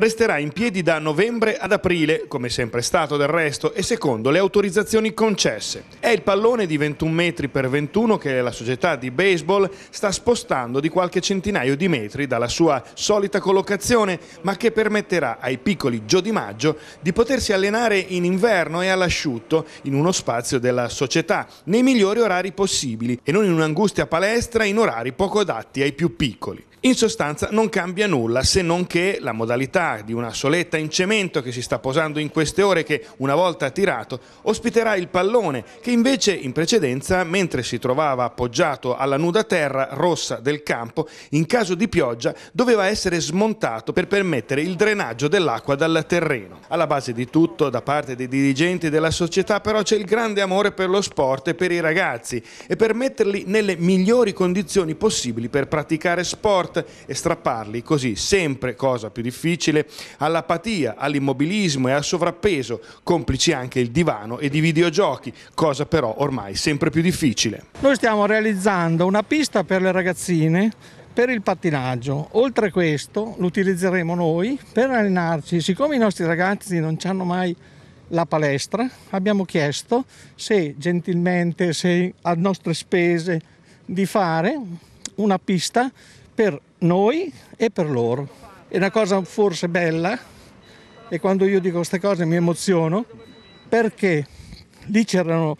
Resterà in piedi da novembre ad aprile, come sempre stato del resto, e secondo le autorizzazioni concesse. È il pallone di 21 metri per 21 che la società di baseball sta spostando di qualche centinaio di metri dalla sua solita collocazione, ma che permetterà ai piccoli Gio Di Maggio di potersi allenare in inverno e all'asciutto in uno spazio della società, nei migliori orari possibili e non in un'angustia palestra in orari poco adatti ai più piccoli. In sostanza non cambia nulla se non che la modalità di una soletta in cemento che si sta posando in queste ore che una volta tirato ospiterà il pallone che invece in precedenza mentre si trovava appoggiato alla nuda terra rossa del campo in caso di pioggia doveva essere smontato per permettere il drenaggio dell'acqua dal terreno. Alla base di tutto da parte dei dirigenti della società però c'è il grande amore per lo sport e per i ragazzi e per metterli nelle migliori condizioni possibili per praticare sport e strapparli così, sempre cosa più difficile, all'apatia, all'immobilismo e al sovrappeso, complici anche il divano ed i videogiochi, cosa però ormai sempre più difficile. Noi stiamo realizzando una pista per le ragazzine per il pattinaggio. Oltre a questo l'utilizzeremo noi per allenarci. Siccome i nostri ragazzi non ci hanno mai la palestra, abbiamo chiesto se gentilmente, se a nostre spese, di fare una pista per noi e per loro. È una cosa forse bella e quando io dico queste cose mi emoziono perché lì c'erano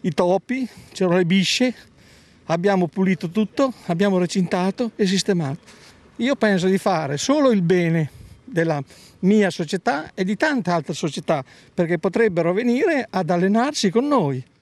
i topi, c'erano le bisce, abbiamo pulito tutto, abbiamo recintato e sistemato. Io penso di fare solo il bene della mia società e di tante altre società perché potrebbero venire ad allenarsi con noi.